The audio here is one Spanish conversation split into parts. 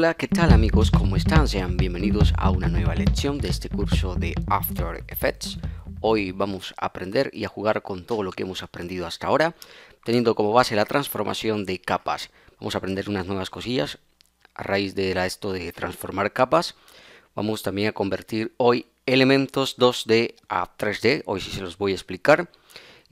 Hola, ¿qué tal amigos? ¿Cómo están? Sean bienvenidos a una nueva lección de este curso de After Effects. Hoy vamos a aprender y a jugar con todo lo que hemos aprendido hasta ahora, teniendo como base la transformación de capas. Vamos a aprender unas nuevas cosillas a raíz de esto de transformar capas. Vamos también a convertir hoy elementos 2D a 3D, hoy sí se los voy a explicar.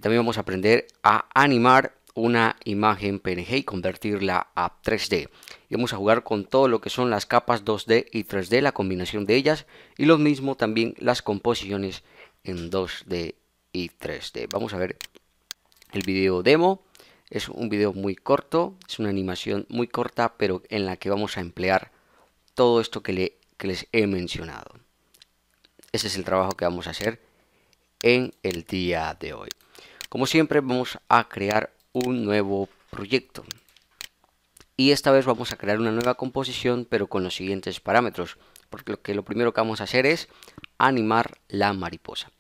También vamos a aprender a animar una imagen PNG y convertirla a 3D. Y vamos a jugar con todo lo que son las capas 2D y 3D, la combinación de ellas y lo mismo también las composiciones en 2D y 3D. Vamos a ver el video demo. Es un video muy corto, es una animación muy corta, pero en la que vamos a emplear todo esto que, que les he mencionado. Ese es el trabajo que vamos a hacer en el día de hoy. Como siempre vamos a crear un nuevo proyecto. Y esta vez vamos a crear una nueva composición, pero con los siguientes parámetros. Porque lo, que lo primero que vamos a hacer es animar la mariposa.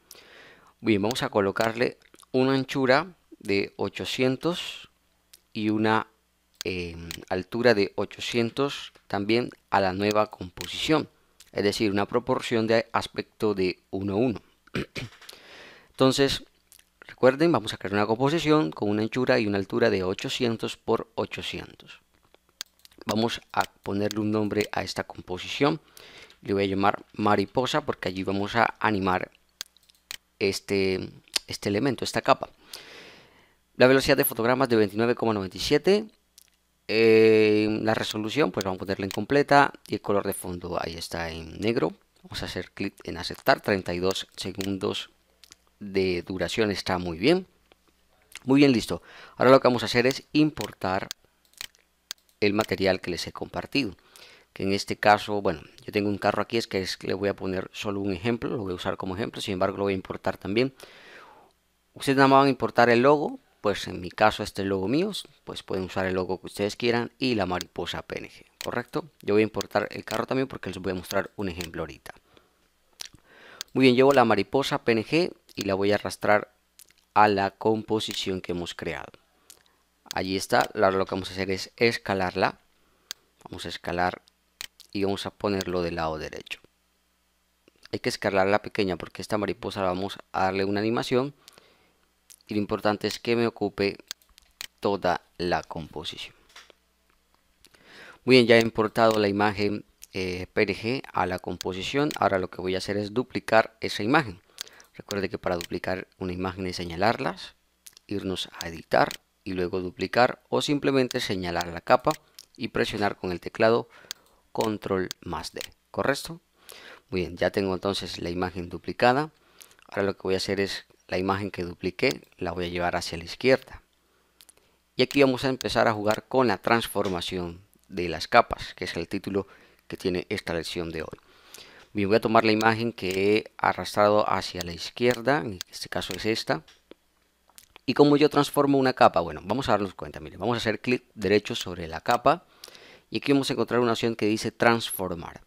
Bien, vamos a colocarle una anchura de 800 y una em, altura de 800 también a la nueva composición. Es decir, una proporción de aspecto de 1 a 1. Entonces, Recuerden, vamos a crear una composición con una anchura y una altura de 800 por 800. Vamos a ponerle un nombre a esta composición. Le voy a llamar mariposa porque allí vamos a animar este, este elemento, esta capa. La velocidad de fotogramas de 29,97. Eh, la resolución, pues vamos a ponerla en completa. Y el color de fondo ahí está en negro. Vamos a hacer clic en aceptar, 32 segundos de duración está muy bien. Muy bien, listo. Ahora lo que vamos a hacer es importar el material que les he compartido. Que en este caso, bueno, yo tengo un carro aquí, es que es, le voy a poner solo un ejemplo, lo voy a usar como ejemplo, sin embargo lo voy a importar también. Ustedes nada más van a importar el logo, pues en mi caso este es el logo mío, pues pueden usar el logo que ustedes quieran y la mariposa PNG, ¿correcto? Yo voy a importar el carro también porque les voy a mostrar un ejemplo ahorita. Muy bien, llevo la mariposa PNG, y la voy a arrastrar a la composición que hemos creado. Allí está, ahora lo que vamos a hacer es escalarla. Vamos a escalar y vamos a ponerlo del lado derecho. Hay que escalarla pequeña porque esta mariposa la vamos a darle una animación. Y lo importante es que me ocupe toda la composición. Muy bien, ya he importado la imagen eh, PNG a la composición. Ahora lo que voy a hacer es duplicar esa imagen. Recuerde que para duplicar una imagen y señalarlas, irnos a editar y luego duplicar o simplemente señalar la capa y presionar con el teclado control más D, ¿correcto? Muy bien, ya tengo entonces la imagen duplicada. Ahora lo que voy a hacer es la imagen que dupliqué la voy a llevar hacia la izquierda. Y aquí vamos a empezar a jugar con la transformación de las capas, que es el título que tiene esta lección de hoy. Bien, voy a tomar la imagen que he arrastrado hacia la izquierda, en este caso es esta. ¿Y como yo transformo una capa? Bueno, vamos a darnos cuenta, miren, vamos a hacer clic derecho sobre la capa y aquí vamos a encontrar una opción que dice transformar.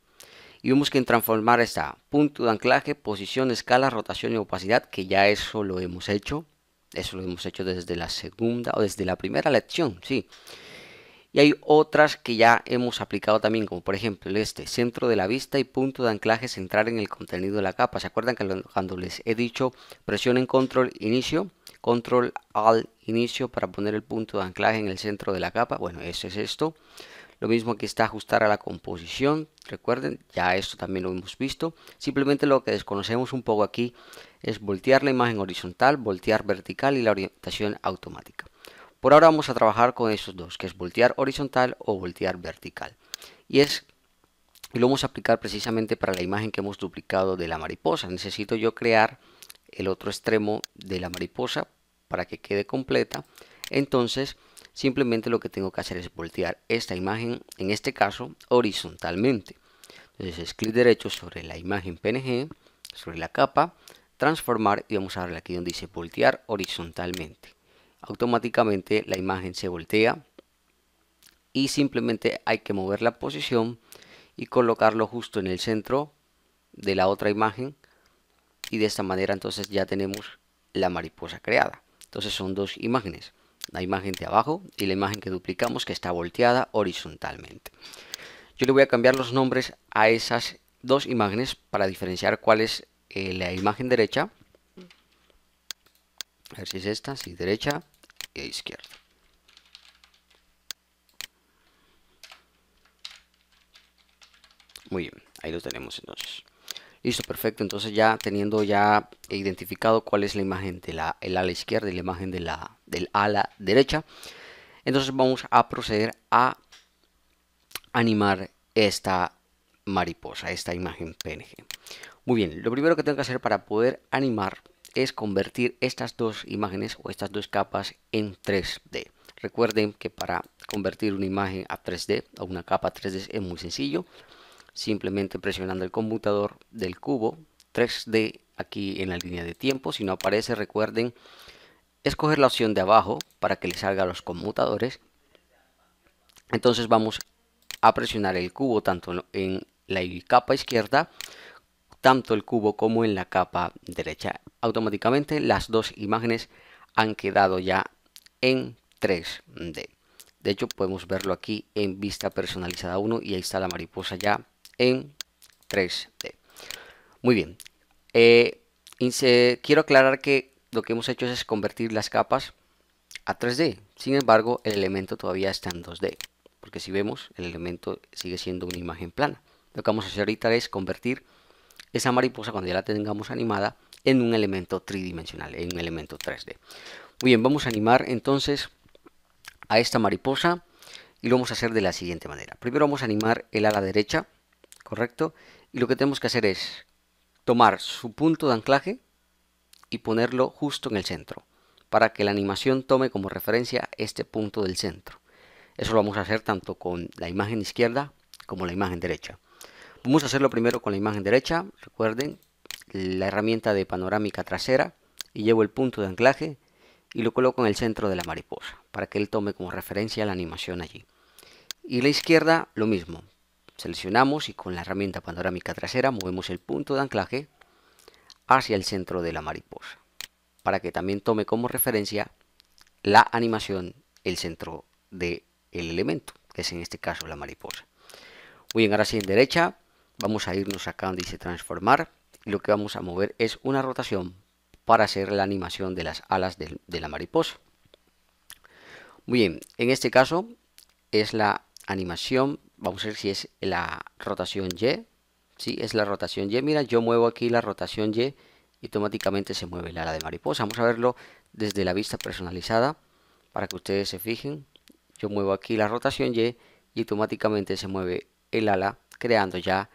Y vemos que en transformar está punto de anclaje, posición, escala, rotación y opacidad, que ya eso lo hemos hecho. Eso lo hemos hecho desde la segunda o desde la primera lección, sí y hay otras que ya hemos aplicado también, como por ejemplo este, centro de la vista y punto de anclaje central en el contenido de la capa. ¿Se acuerdan que cuando les he dicho presionen control inicio, control al inicio para poner el punto de anclaje en el centro de la capa? Bueno, eso es esto. Lo mismo que está ajustar a la composición, recuerden, ya esto también lo hemos visto. Simplemente lo que desconocemos un poco aquí es voltear la imagen horizontal, voltear vertical y la orientación automática. Por ahora vamos a trabajar con esos dos, que es voltear horizontal o voltear vertical. Y es y lo vamos a aplicar precisamente para la imagen que hemos duplicado de la mariposa. Necesito yo crear el otro extremo de la mariposa para que quede completa. Entonces, simplemente lo que tengo que hacer es voltear esta imagen, en este caso, horizontalmente. Entonces, clic derecho sobre la imagen PNG, sobre la capa, transformar y vamos a darle aquí donde dice voltear horizontalmente automáticamente la imagen se voltea y simplemente hay que mover la posición y colocarlo justo en el centro de la otra imagen y de esta manera entonces ya tenemos la mariposa creada entonces son dos imágenes la imagen de abajo y la imagen que duplicamos que está volteada horizontalmente yo le voy a cambiar los nombres a esas dos imágenes para diferenciar cuál es eh, la imagen derecha a ver si es esta, sí, derecha e izquierda. Muy bien, ahí lo tenemos entonces. Listo, perfecto. Entonces ya teniendo ya identificado cuál es la imagen del ala izquierda y la imagen de la, del ala derecha, entonces vamos a proceder a animar esta mariposa, esta imagen PNG. Muy bien, lo primero que tengo que hacer para poder animar es convertir estas dos imágenes o estas dos capas en 3D. Recuerden que para convertir una imagen a 3D, o una capa 3D, es muy sencillo. Simplemente presionando el conmutador del cubo 3D aquí en la línea de tiempo. Si no aparece, recuerden escoger la opción de abajo para que le salga a los conmutadores. Entonces vamos a presionar el cubo tanto en la capa izquierda tanto el cubo como en la capa derecha. Automáticamente las dos imágenes han quedado ya en 3D. De hecho, podemos verlo aquí en vista personalizada 1 y ahí está la mariposa ya en 3D. Muy bien. Eh, quiero aclarar que lo que hemos hecho es convertir las capas a 3D. Sin embargo, el elemento todavía está en 2D. Porque si vemos, el elemento sigue siendo una imagen plana. Lo que vamos a hacer ahorita es convertir esa mariposa cuando ya la tengamos animada en un elemento tridimensional, en un elemento 3D. Muy bien, vamos a animar entonces a esta mariposa y lo vamos a hacer de la siguiente manera. Primero vamos a animar el ala derecha, ¿correcto? Y lo que tenemos que hacer es tomar su punto de anclaje y ponerlo justo en el centro, para que la animación tome como referencia este punto del centro. Eso lo vamos a hacer tanto con la imagen izquierda como la imagen derecha. Vamos a hacerlo primero con la imagen derecha, recuerden la herramienta de panorámica trasera y llevo el punto de anclaje y lo coloco en el centro de la mariposa para que él tome como referencia la animación allí. Y la izquierda lo mismo, seleccionamos y con la herramienta panorámica trasera movemos el punto de anclaje hacia el centro de la mariposa para que también tome como referencia la animación el centro del el elemento que es en este caso la mariposa. Muy bien, ahora sí en derecha Vamos a irnos acá donde dice transformar y lo que vamos a mover es una rotación para hacer la animación de las alas de, la mariposa. Muy bien, en este caso es la animación, vamos a ver si es la rotación Y, ¿sí? es la rotación Y, mira yo muevo aquí la rotación Y y automáticamente se mueve el ala de mariposa, vamos a verlo desde la vista personalizada para que ustedes se fijen, yo muevo aquí la rotación Y y automáticamente se mueve el ala creando ya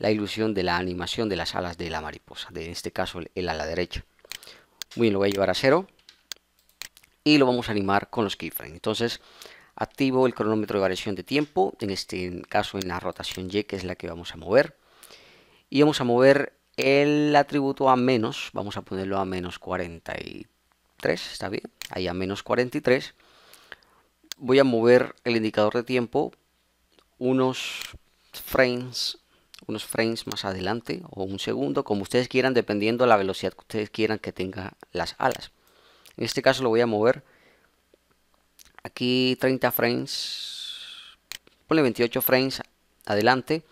la ilusión de la animación de las alas de la mariposa, de, en este caso el, el ala derecha. Muy bien, lo voy a llevar a cero y lo vamos a animar con los keyframes. Entonces, activo el cronómetro de variación de tiempo, en este caso en la rotación Y, que es la que vamos a mover. Y vamos a mover el atributo a menos, vamos a ponerlo a menos 43, está bien, ahí a menos 43. Voy a mover el indicador de tiempo unos frames unos frames más adelante o un segundo, como ustedes quieran, dependiendo la velocidad que ustedes quieran que tenga las alas. En este caso lo voy a mover aquí 30 frames, ponle 28 frames adelante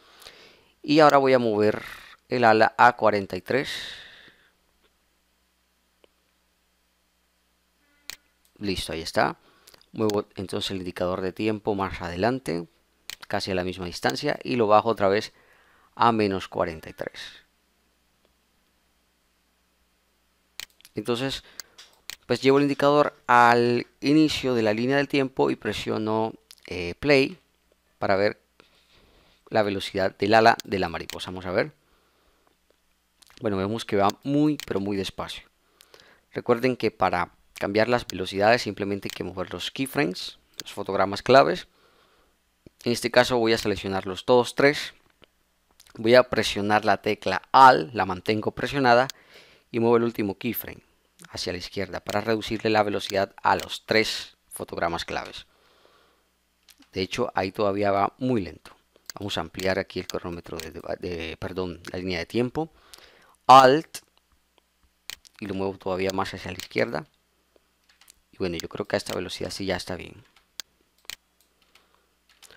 y ahora voy a mover el ala a 43. Listo, ahí está. Muevo entonces el indicador de tiempo más adelante, casi a la misma distancia y lo bajo otra vez a menos 43. Entonces, pues llevo el indicador al inicio de la línea del tiempo y presiono eh, play para ver la velocidad del ala de la mariposa. Vamos a ver. Bueno, vemos que va muy, pero muy despacio. Recuerden que para cambiar las velocidades simplemente hay que mover los keyframes, los fotogramas claves. En este caso voy a seleccionar los todos tres voy a presionar la tecla ALT, la mantengo presionada y muevo el último keyframe hacia la izquierda para reducirle la velocidad a los tres fotogramas claves. De hecho, ahí todavía va muy lento. Vamos a ampliar aquí el cronómetro de, de, perdón, la línea de tiempo. Alt y lo muevo todavía más hacia la izquierda. Y bueno, yo creo que a esta velocidad sí ya está bien.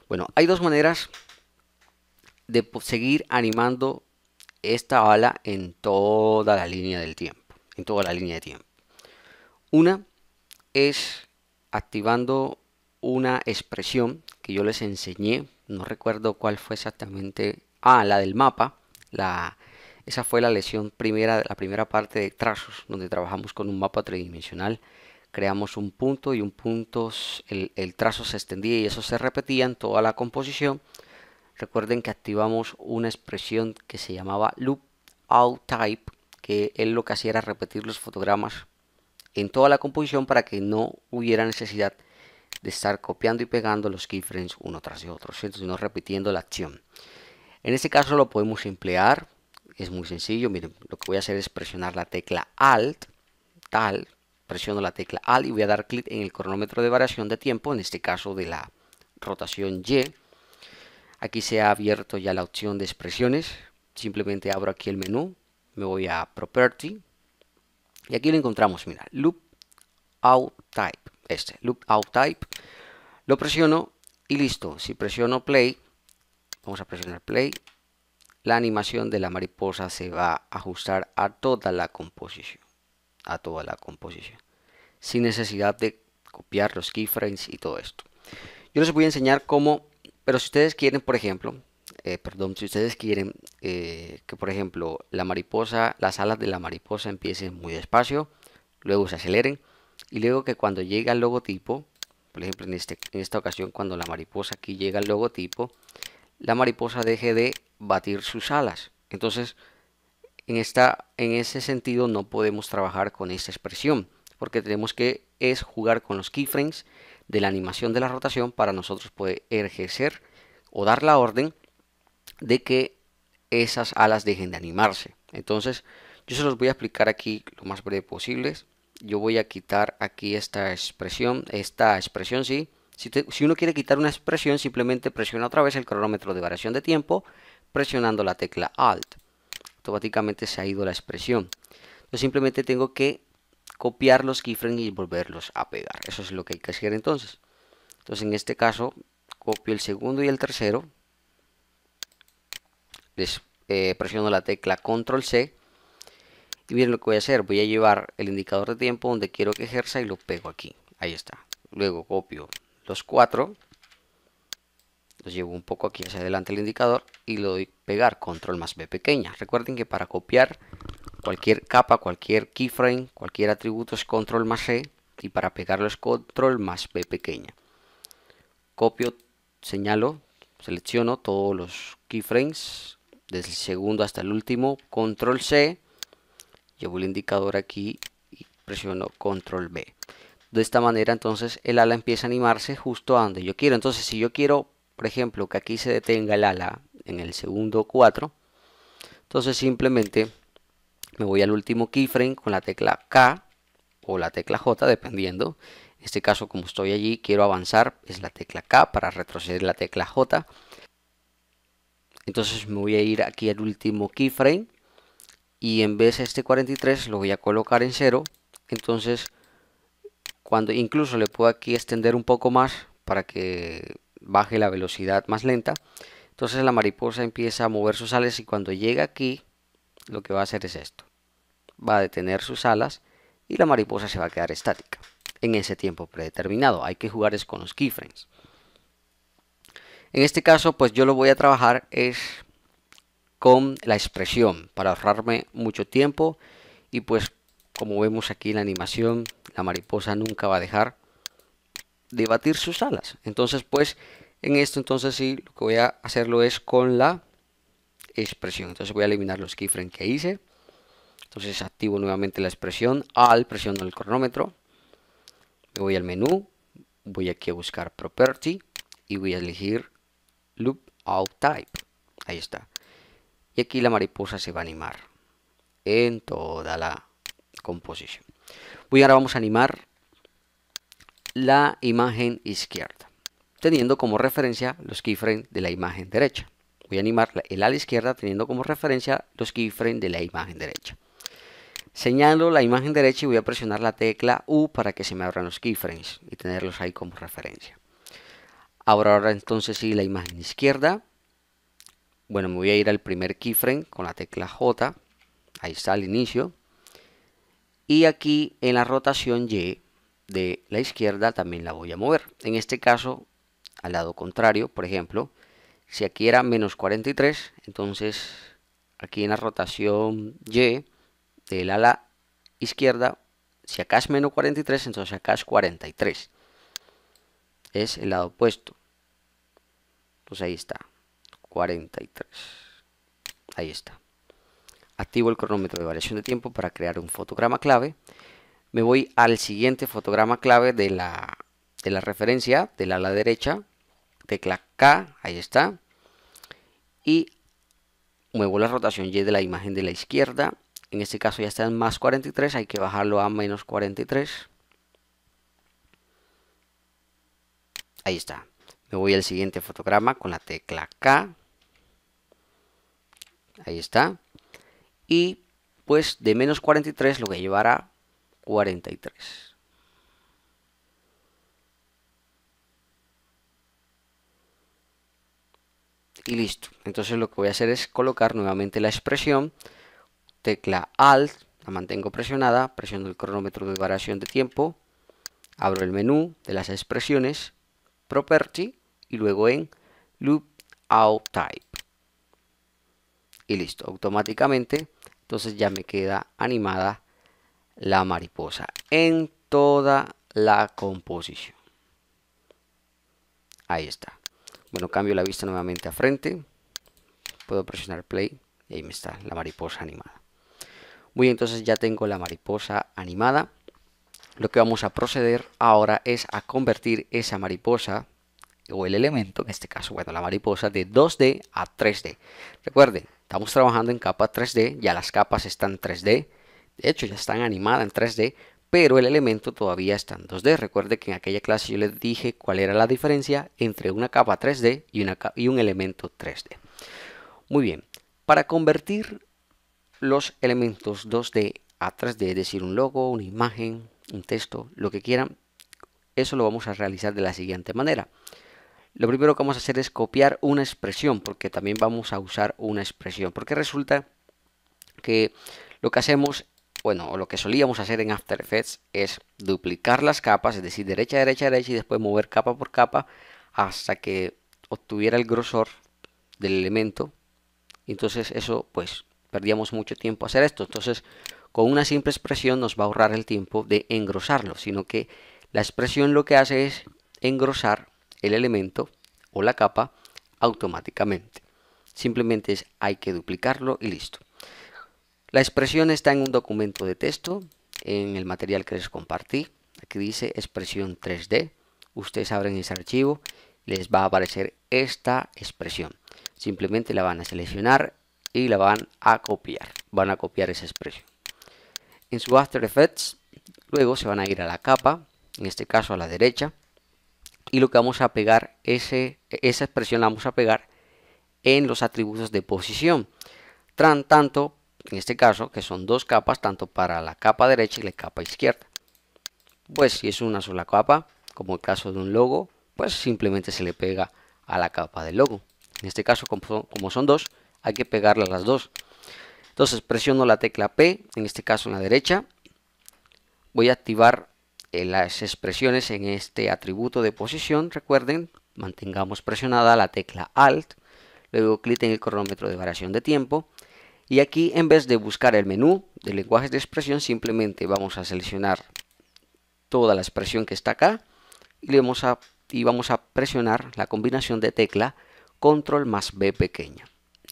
Bueno, hay dos maneras de seguir animando esta ala en toda la línea del tiempo, en toda la línea de tiempo. Una es activando una expresión que yo les enseñé, no recuerdo cuál fue exactamente, ah, la del mapa, esa fue la lesión primera, la primera parte de trazos, donde trabajamos con un mapa tridimensional, creamos un punto y un punto, el trazo se extendía y eso se repetía en toda la composición Recuerden que activamos una expresión que se llamaba loop out type, que él lo que hacía era repetir los fotogramas en toda la composición para que no hubiera necesidad de estar copiando y pegando los keyframes uno tras de otro, sino repitiendo la acción. En este caso lo podemos emplear, es muy sencillo, miren, lo que voy a hacer es presionar la tecla Alt, tal, presiono la tecla Alt y voy a dar clic en el cronómetro de variación de tiempo, en este caso de la rotación Y, Aquí se ha abierto ya la opción de expresiones. Simplemente abro aquí el menú, me voy a Property y aquí lo encontramos, mira, Loop Out Type, este, Loop Out Type. Lo presiono y listo. Si presiono Play, vamos a presionar Play, la animación de la mariposa se va a ajustar a toda la composición, a toda la composición, sin necesidad de copiar los keyframes y todo esto. Yo les voy a enseñar cómo pero si ustedes quieren, por ejemplo, eh, perdón, si ustedes quieren eh, que, por ejemplo, la mariposa, las alas de la mariposa empiecen muy despacio, luego se aceleren y luego que cuando llega el logotipo, por ejemplo, este, en, esta ocasión, cuando la mariposa aquí llega al logotipo, la mariposa deje de batir sus alas. Entonces, en, esta, en ese sentido no podemos trabajar con esta expresión, porque tenemos que es jugar con los keyframes de la animación de la rotación para nosotros puede ejercer o dar la orden de que esas alas dejen de animarse. Entonces, yo se los voy a explicar aquí lo más breve posible. Yo voy a quitar aquí esta expresión, esta expresión sí. Si, si uno quiere quitar una expresión, simplemente presiona otra vez el cronómetro de variación de tiempo presionando la tecla Alt. Automáticamente se ha ido la expresión. Yo simplemente tengo que copiar los keyframes y volverlos a pegar. Eso es lo que hay que hacer entonces. Entonces en este caso copio el segundo y el tercero. Les eh, presiono la tecla control C. Y miren lo que voy a hacer. Voy a llevar el indicador de tiempo donde quiero que ejerza y lo pego aquí. Ahí está. Luego copio los cuatro. Los llevo un poco aquí hacia adelante el indicador y lo doy pegar control más B pequeña. Recuerden que para copiar cualquier capa, cualquier keyframe, cualquier atributo es control más C e, y para pegarlo es control más B pequeña. Copio, señalo, selecciono todos los keyframes desde el segundo hasta el último, control C, llevo el indicador aquí y presiono control B. De esta manera entonces el ala empieza a animarse justo a donde yo quiero. Entonces si yo quiero, por ejemplo, que aquí se detenga el ala en el segundo 4, entonces simplemente me voy al último keyframe con la tecla K o la tecla J, dependiendo. En este caso, como estoy allí, quiero avanzar, es la tecla K, para retroceder la tecla J. Entonces me voy a ir aquí al último keyframe y en vez de este 43 lo voy a colocar en 0. Entonces, cuando incluso le puedo aquí extender un poco más para que baje la velocidad más lenta. Entonces la mariposa empieza a mover sus alas y cuando llega aquí lo que va a hacer es esto. Va a detener sus alas y la mariposa se va a quedar estática en ese tiempo predeterminado. Hay que jugar es con los keyframes. En este caso, pues yo lo voy a trabajar es con la expresión para ahorrarme mucho tiempo y pues como vemos aquí en la animación, la mariposa nunca va a dejar de batir sus alas. Entonces, pues en esto entonces sí lo que voy a hacerlo es con la expresión. Entonces voy a eliminar los keyframes que hice. Entonces activo nuevamente la expresión. Al presionar el cronómetro. Me voy al menú. Voy aquí a buscar Property. Y voy a elegir Loop Out Type. Ahí está. Y aquí la mariposa se va a animar. En toda la composición. Voy ahora vamos a animar la imagen izquierda. Teniendo como referencia los keyframes de la imagen derecha voy a animar el ala izquierda teniendo como referencia los keyframes de la imagen derecha. Señalo la imagen derecha y voy a presionar la tecla U para que se me abran los keyframes y tenerlos ahí como referencia. Ahora, ahora entonces sí la imagen izquierda. Bueno, me voy a ir al primer keyframe con la tecla J. Ahí está el inicio. Y aquí en la rotación Y de la izquierda también la voy a mover. En este caso, al lado contrario, por ejemplo, si aquí era menos 43, entonces aquí en la rotación Y del ala izquierda, si acá es menos 43, entonces acá es 43. Es el lado opuesto. Entonces ahí está, 43. Ahí está. Activo el cronómetro de variación de tiempo para crear un fotograma clave. Me voy al siguiente fotograma clave de la, de la referencia, del ala derecha, tecla K, ahí está, y muevo la rotación Y de la imagen de la izquierda, en este caso ya está en más 43, hay que bajarlo a menos 43, ahí está, me voy al siguiente fotograma con la tecla K, ahí está, y pues de menos 43 lo que llevará 43. y listo. Entonces lo que voy a hacer es colocar nuevamente la expresión, tecla Alt, la mantengo presionada, presiono el cronómetro de variación de tiempo, abro el menú de las expresiones, Property y luego en Loop Out Type. Y listo, automáticamente entonces ya me queda animada la mariposa en toda la composición. Ahí está. Bueno, cambio la vista nuevamente a frente. Puedo presionar play y ahí me está la mariposa animada. Muy bien, entonces ya tengo la mariposa animada. Lo que vamos a proceder ahora es a convertir esa mariposa o el elemento, en este caso, bueno, la mariposa, de 2D a 3D. Recuerden, estamos trabajando en capa 3D, ya las capas están 3D, de hecho ya están animadas en 3D, pero el elemento todavía está en 2D. Recuerde que en aquella clase yo les dije cuál era la diferencia entre una capa 3D y, y un elemento 3D. Muy bien, para convertir los elementos 2D a 3D, es decir, un logo, una imagen, un texto, lo que quieran, eso lo vamos a realizar de la siguiente manera. Lo primero que vamos a hacer es copiar una expresión, porque también vamos a usar una expresión, porque resulta que lo que hacemos bueno, lo que solíamos hacer en After Effects es duplicar las capas, es decir, derecha, derecha, derecha y después mover capa por capa hasta que obtuviera el grosor del elemento. Entonces eso, pues, perdíamos mucho tiempo hacer esto. Entonces, con una simple expresión nos va a ahorrar el tiempo de engrosarlo, sino que la expresión lo que hace es engrosar el elemento o la capa automáticamente. Simplemente es hay que duplicarlo y listo. La expresión está en un documento de texto, en el material que les compartí. Aquí dice expresión 3D. Ustedes abren ese archivo, les va a aparecer esta expresión. Simplemente la van a seleccionar y la van a copiar. Van a copiar esa expresión. En su After Effects, luego se van a ir a la capa, en este caso a la derecha, y lo que vamos a pegar, es esa expresión la vamos a pegar en los atributos de posición. Tran tanto en este caso que son dos capas tanto para la capa derecha y la capa izquierda pues si es una sola capa como el caso de un logo pues simplemente se le pega a la capa del logo en este caso como son, dos hay que pegarle a las dos entonces presiono la tecla P en este caso en la derecha voy a activar eh, las expresiones en este atributo de posición recuerden mantengamos presionada la tecla Alt luego clic en el cronómetro de variación de tiempo y aquí en vez de buscar el menú de lenguajes de expresión, simplemente vamos a seleccionar toda la expresión que está acá y, vamos, a, y vamos a presionar la combinación de tecla control más B pequeña.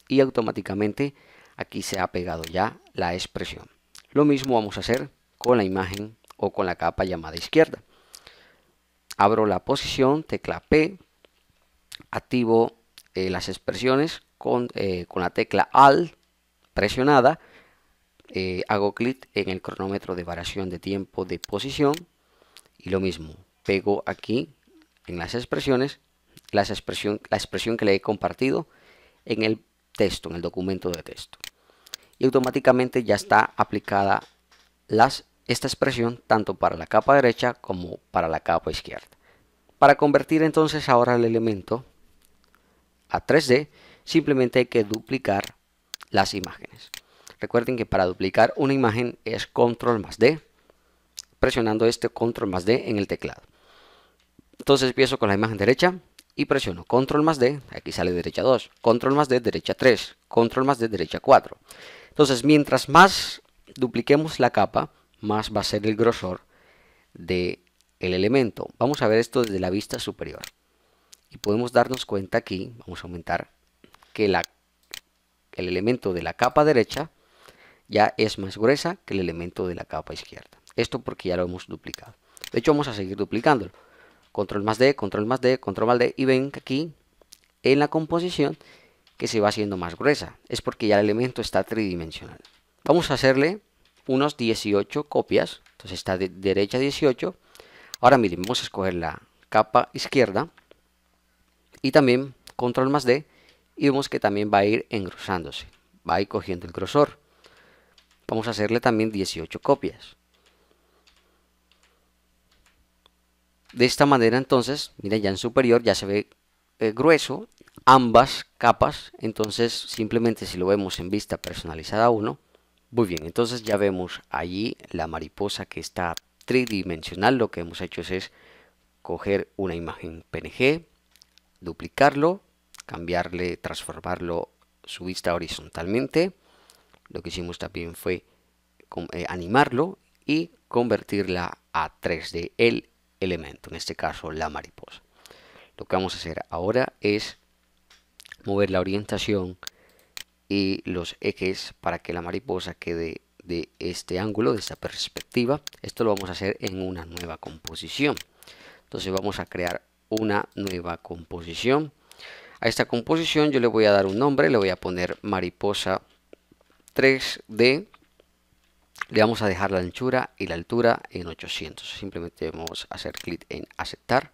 Y automáticamente aquí se ha pegado ya la expresión. Lo mismo vamos a hacer con la imagen o con la capa llamada izquierda. Abro la posición, tecla P, activo eh, las expresiones con, eh, con la tecla Alt presionada, eh, hago clic en el cronómetro de variación de tiempo de posición y lo mismo, pego aquí en las expresiones expresión, la expresión que le he compartido en el texto, en el documento de texto. Y automáticamente ya está aplicada esta expresión tanto para la capa derecha como para la capa izquierda. Para convertir entonces ahora el elemento a 3D, simplemente hay que duplicar las imágenes. Recuerden que para duplicar una imagen es control más D, presionando este control más D en el teclado. Entonces empiezo con la imagen derecha y presiono control más D, aquí sale derecha 2, control más D, derecha 3, control más D, derecha 4. Entonces mientras más dupliquemos la capa, más va a ser el grosor del el elemento. Vamos a ver esto desde la vista superior. Y podemos darnos cuenta aquí, vamos a aumentar, que la el elemento de la capa derecha ya es más gruesa que el elemento de la capa izquierda. Esto porque ya lo hemos duplicado. De hecho, vamos a seguir duplicándolo. Control más D, control más D, control más D. Y ven que aquí en la composición que se va haciendo más gruesa. Es porque ya el elemento está tridimensional. Vamos a hacerle unos 18 copias. Entonces está de derecha 18. Ahora miren, vamos a escoger la capa izquierda. Y también control más D y vemos que también va a ir engrosándose, va a ir cogiendo el grosor. Vamos a hacerle también 18 copias. De esta manera entonces, mira ya en superior ya se ve eh, grueso ambas capas, entonces simplemente si lo vemos en vista personalizada 1, muy bien, entonces ya vemos allí la mariposa que está tridimensional, lo que hemos hecho es coger una imagen PNG, duplicarlo, cambiarle, transformarlo su vista horizontalmente. Lo que hicimos también fue eh, animarlo y convertirla a 3D el elemento, en este caso la mariposa. Lo que vamos a hacer ahora es mover la orientación y los ejes para que la mariposa quede de este ángulo, de esta perspectiva. Esto lo vamos a hacer en una nueva composición. Entonces vamos a crear una nueva composición a esta composición yo le voy a dar un nombre, le voy a poner mariposa 3D. Le vamos a dejar la anchura y la altura en 800. Simplemente vamos a hacer clic en aceptar.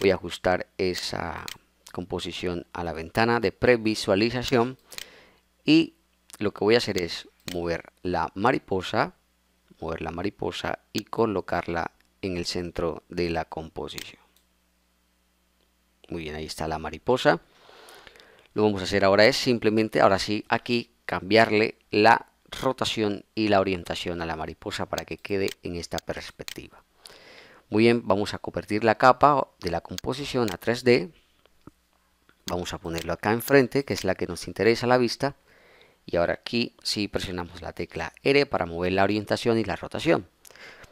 Voy a ajustar esa composición a la ventana de previsualización. Y lo que voy a hacer es mover la mariposa, mover la mariposa y colocarla en el centro de la composición. Muy bien, ahí está la mariposa. Lo que vamos a hacer ahora es simplemente, ahora sí, aquí cambiarle la rotación y la orientación a la mariposa para que quede en esta perspectiva. Muy bien, vamos a convertir la capa de la composición a 3D. Vamos a ponerlo acá enfrente, que es la que nos interesa la vista. Y ahora aquí sí presionamos la tecla R para mover la orientación y la rotación.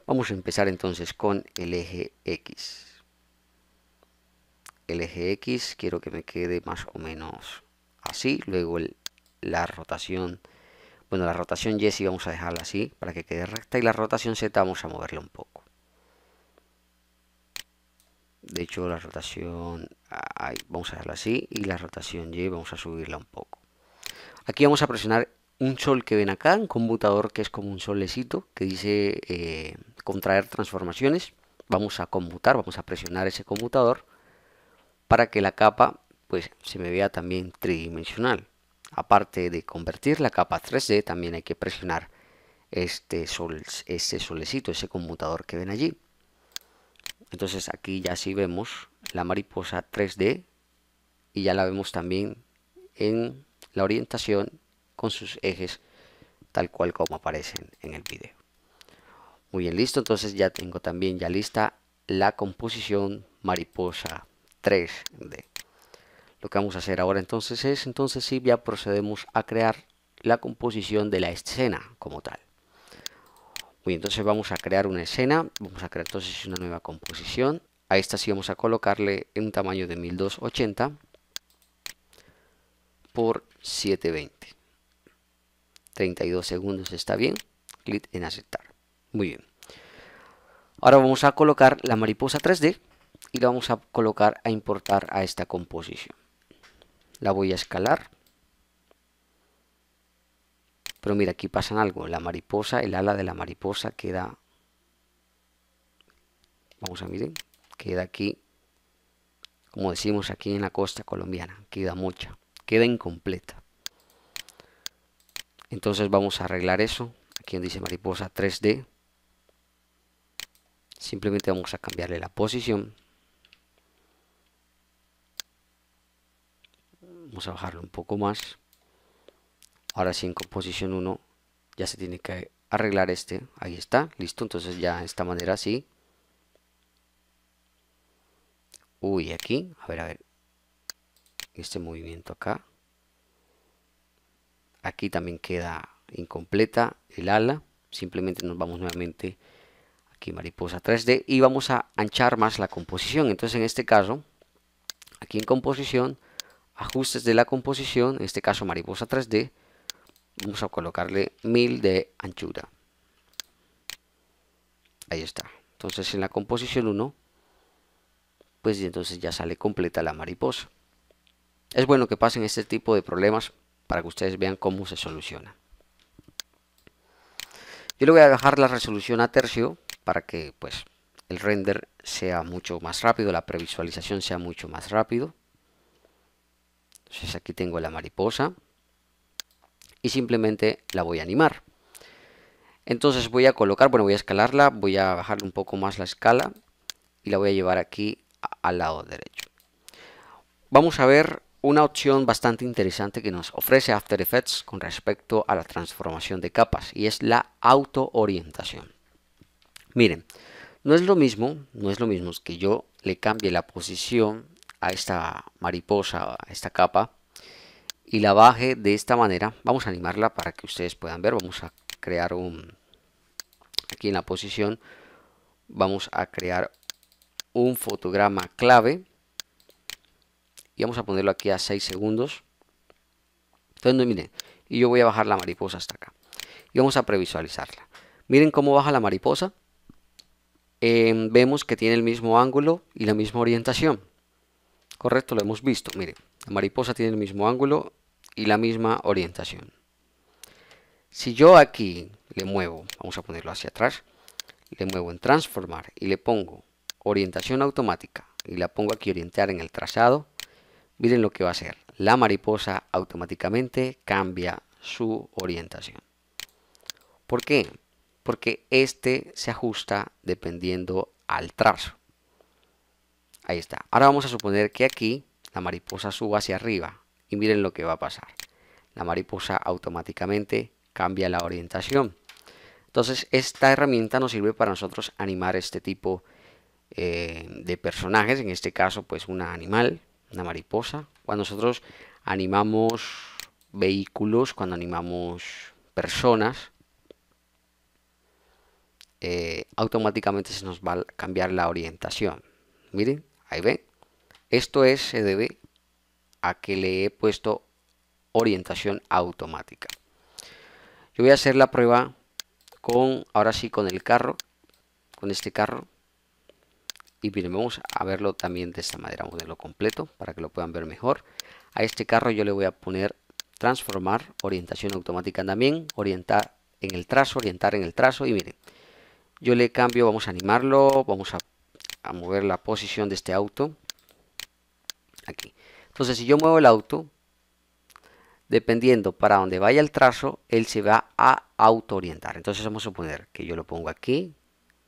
Vamos a empezar entonces con el eje X el eje X quiero que me quede más o menos así. Luego la rotación, bueno, la rotación Y sí vamos a dejarla así para que quede recta y la rotación Z vamos a moverla un poco. De hecho, la rotación, vamos a dejarla así y la rotación Y vamos a subirla un poco. Aquí vamos a presionar un sol que ven acá, un conmutador que es como un solecito que dice eh, contraer transformaciones. Vamos a conmutar, vamos a presionar ese conmutador para que la capa pues se me vea también tridimensional. Aparte de convertir la capa 3D, también hay que presionar este, sol, ese solecito, ese conmutador que ven allí. Entonces aquí ya sí vemos la mariposa 3D y ya la vemos también en la orientación con sus ejes tal cual como aparecen en el video. Muy bien, listo. Entonces ya tengo también ya lista la composición mariposa 3D. Lo que vamos a hacer ahora entonces es, entonces sí, ya procedemos a crear la composición de la escena como tal. Muy bien, entonces vamos a crear una escena, vamos a crear entonces una nueva composición. A esta sí vamos a colocarle un tamaño de 1280 por 720. 32 segundos está bien, clic en aceptar. Muy bien. Ahora vamos a colocar la mariposa 3D y la vamos a colocar a importar a esta composición. La voy a escalar. Pero mira, aquí pasan algo. La mariposa, el ala de la mariposa queda... Vamos a mirar Queda aquí, como decimos aquí en la costa colombiana. Queda mucha. Queda incompleta. Entonces vamos a arreglar eso. Aquí dice mariposa 3D. Simplemente vamos a cambiarle la posición. a bajarlo un poco más ahora sí en composición 1 ya se tiene que arreglar este ahí está listo entonces ya de esta manera así uy aquí a ver a ver este movimiento acá aquí también queda incompleta el ala simplemente nos vamos nuevamente aquí mariposa 3D y vamos a anchar más la composición entonces en este caso aquí en composición ajustes de la composición, en este caso mariposa 3D, vamos a colocarle 1000 de anchura. Ahí está. Entonces en la composición 1, pues entonces ya sale completa la mariposa. Es bueno que pasen este tipo de problemas para que ustedes vean cómo se soluciona. Yo le voy a bajar la resolución a tercio para que pues el render sea mucho más rápido, la previsualización sea mucho más rápido. Entonces aquí tengo la mariposa y simplemente la voy a animar. Entonces voy a colocar, bueno voy a escalarla, voy a bajarle un poco más la escala y la voy a llevar aquí al lado derecho. Vamos a ver una opción bastante interesante que nos ofrece After Effects con respecto a la transformación de capas y es la autoorientación. Miren, no es lo mismo, no es lo mismo que yo le cambie la posición a esta mariposa, a esta capa y la baje de esta manera. Vamos a animarla para que ustedes puedan ver. Vamos a crear un... Aquí en la posición vamos a crear un fotograma clave y vamos a ponerlo aquí a 6 segundos. Entonces, miren, y yo voy a bajar la mariposa hasta acá. Y vamos a previsualizarla. Miren cómo baja la mariposa. Em, vemos que tiene el mismo ángulo y la misma orientación. Correcto, lo hemos visto. Mire, la mariposa tiene el mismo ángulo y la misma orientación. Si yo aquí le muevo, vamos a ponerlo hacia atrás, le muevo en transformar y le pongo orientación automática y la pongo aquí orientar en el trazado, miren lo que va a hacer. La mariposa automáticamente cambia su orientación. ¿Por qué? Porque este se ajusta dependiendo al trazo. Ahí está. Ahora vamos a suponer que aquí la mariposa suba hacia arriba y miren lo que va a pasar. La mariposa automáticamente cambia la orientación. Entonces esta herramienta nos sirve para nosotros animar este tipo eh, de personajes, en este caso pues un animal, una mariposa. Cuando nosotros animamos vehículos, cuando animamos personas, eh, automáticamente se nos va a cambiar la orientación. Miren, Ahí ven. Esto es, se debe a que le he puesto orientación automática. Yo voy a hacer la prueba con, ahora sí, con el carro, con este carro. Y miren, vamos a verlo también de esta manera, modelo completo, para que lo puedan ver mejor. A este carro yo le voy a poner transformar, orientación automática también, orientar en el trazo, orientar en el trazo. Y miren, yo le cambio, vamos a animarlo, vamos a a mover la posición de este auto aquí entonces si yo muevo el auto dependiendo para donde vaya el trazo él se va a autoorientar entonces vamos a suponer que yo lo pongo aquí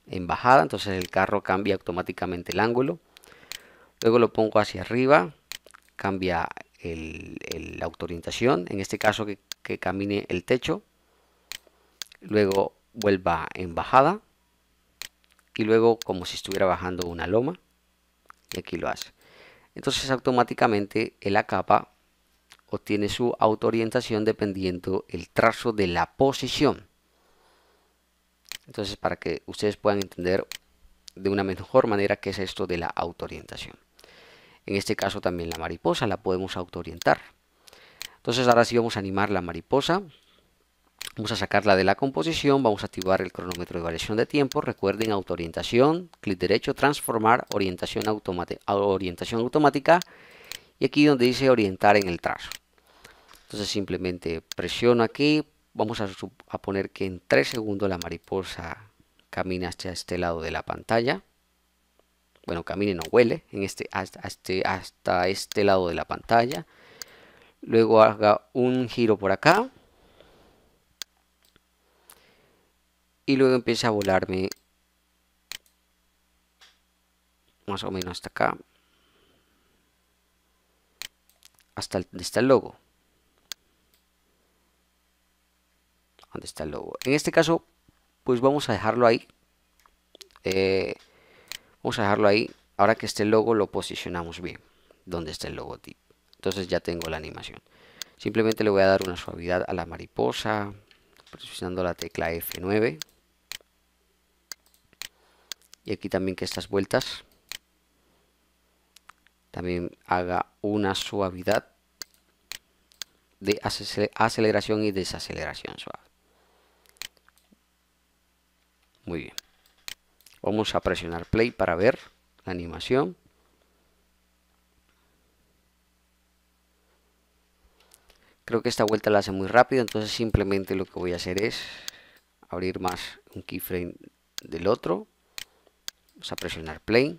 en bajada entonces el carro cambia automáticamente el ángulo luego lo pongo hacia arriba cambia el, auto orientación, autoorientación en este caso que, que camine el techo luego vuelva en bajada y luego como si estuviera bajando una loma y aquí lo hace entonces automáticamente la capa obtiene su autoorientación dependiendo el trazo de la posición entonces para que ustedes puedan entender de una mejor manera qué es esto de la autoorientación en este caso también la mariposa la podemos autoorientar entonces ahora sí vamos a animar la mariposa Vamos a sacarla de la composición, vamos a activar el cronómetro de variación de tiempo. Recuerden autoorientación, clic derecho, transformar, orientación, automática. Y aquí donde dice orientar en el trazo. Entonces simplemente presiono aquí. Vamos a, poner que en 3 segundos la mariposa camina hasta este lado de la pantalla. Bueno, camine, no huele en este, hasta, este, hasta este lado de la pantalla. Luego haga un giro por acá y luego empieza a volarme más o menos hasta acá hasta donde está el logo donde está el logo en este caso pues vamos a dejarlo ahí eh, vamos a dejarlo ahí ahora que el logo lo posicionamos bien donde está el logotipo entonces ya tengo la animación simplemente le voy a dar una suavidad a la mariposa presionando la tecla F9 y aquí también que estas vueltas también haga una suavidad de aceleración y desaceleración suave. Muy bien. Vamos a presionar play para ver la animación. Creo que esta vuelta la hace muy rápido, entonces simplemente lo que voy a hacer es abrir más un keyframe del otro. Vamos a presionar play.